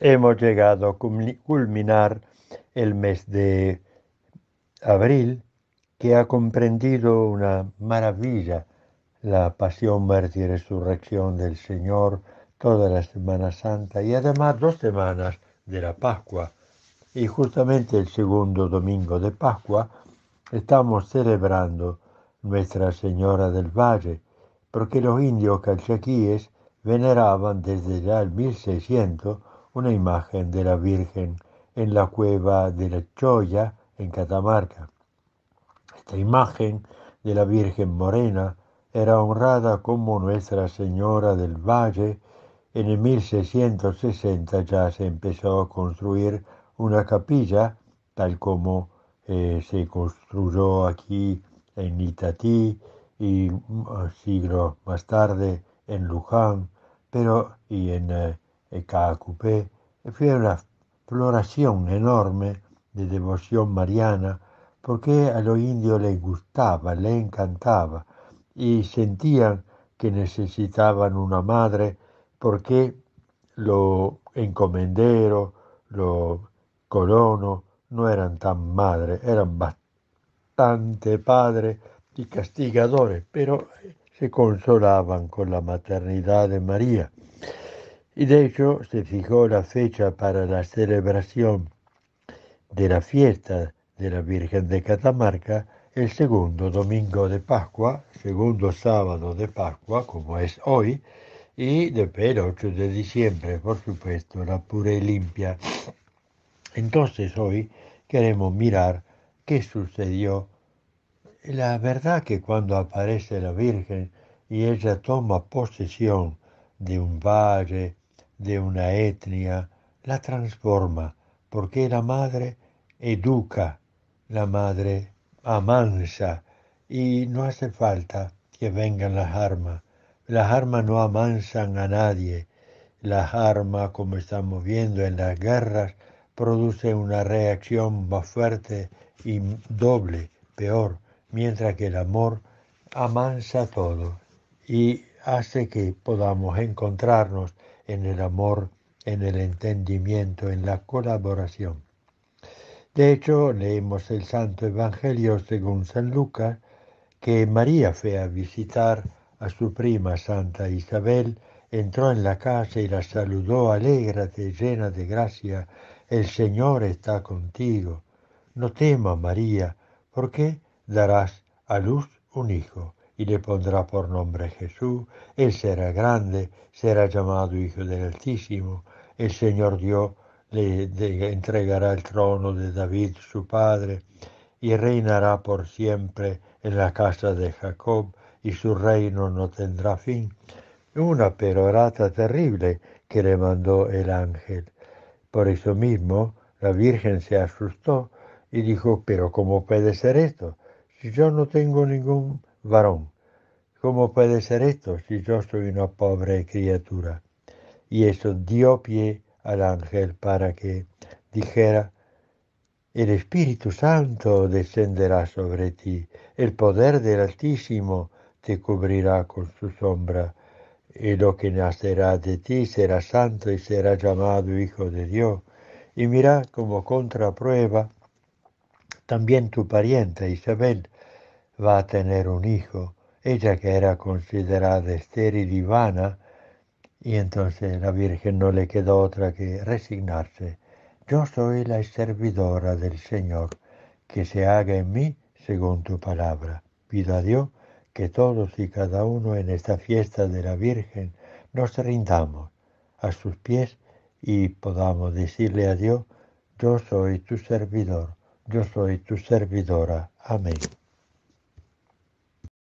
Hemos llegado a culminar el mes de abril que ha comprendido una maravilla la pasión, muerte y resurrección del Señor, toda la Semana Santa y además dos semanas de la Pascua. Y justamente el segundo domingo de Pascua estamos celebrando Nuestra Señora del Valle, porque los indios calchaquíes veneraban desde ya el 1600 una imagen de la Virgen en la cueva de la Choya, en Catamarca. Esta imagen de la Virgen Morena era honrada como Nuestra Señora del Valle. En el 1660 ya se empezó a construir una capilla, tal como eh, se construyó aquí en Itatí y mm, siglo más tarde en Luján, pero y en eh, y fue una floración enorme de devoción mariana, porque a los indios les gustaba, les encantaba, y sentían que necesitaban una madre, porque los encomenderos, los colonos, no eran tan madres, eran bastante padres y castigadores, pero se consolaban con la maternidad de María. Y de hecho se fijó la fecha para la celebración de la fiesta de la Virgen de Catamarca el segundo domingo de Pascua, segundo sábado de Pascua, como es hoy, y después el 8 de diciembre, por supuesto, la pura y limpia. Entonces hoy queremos mirar qué sucedió. La verdad que cuando aparece la Virgen y ella toma posesión de un valle, de una etnia la transforma, porque la madre educa, la madre amansa y no hace falta que vengan las armas. Las armas no amansan a nadie. Las armas, como estamos viendo en las guerras, producen una reacción más fuerte y doble, peor, mientras que el amor amansa todo y hace que podamos encontrarnos en el amor, en el entendimiento, en la colaboración. De hecho, leemos el Santo Evangelio según San Lucas, que María fue a visitar a su prima Santa Isabel, entró en la casa y la saludó, alégrate, llena de gracia, el Señor está contigo. No temas, María, porque darás a luz un hijo y le pondrá por nombre Jesús. Él será grande, será llamado Hijo del Altísimo. El Señor Dios le entregará el trono de David, su padre, y reinará por siempre en la casa de Jacob, y su reino no tendrá fin. Una perorata terrible que le mandó el ángel. Por eso mismo la Virgen se asustó y dijo, pero ¿cómo puede ser esto? Si yo no tengo ningún varón. ¿Cómo puede ser esto si yo soy una pobre criatura? Y eso dio pie al ángel para que dijera, el Espíritu Santo descenderá sobre ti, el poder del Altísimo te cubrirá con su sombra, y lo que nacerá de ti será santo y será llamado Hijo de Dios. Y mira como contraprueba, también tu pariente Isabel va a tener un hijo ella que era considerada estéril y vana, y entonces la Virgen no le quedó otra que resignarse. Yo soy la servidora del Señor, que se haga en mí según tu palabra. Pido a Dios que todos y cada uno en esta fiesta de la Virgen nos rindamos a sus pies y podamos decirle a Dios, yo soy tu servidor, yo soy tu servidora. Amén.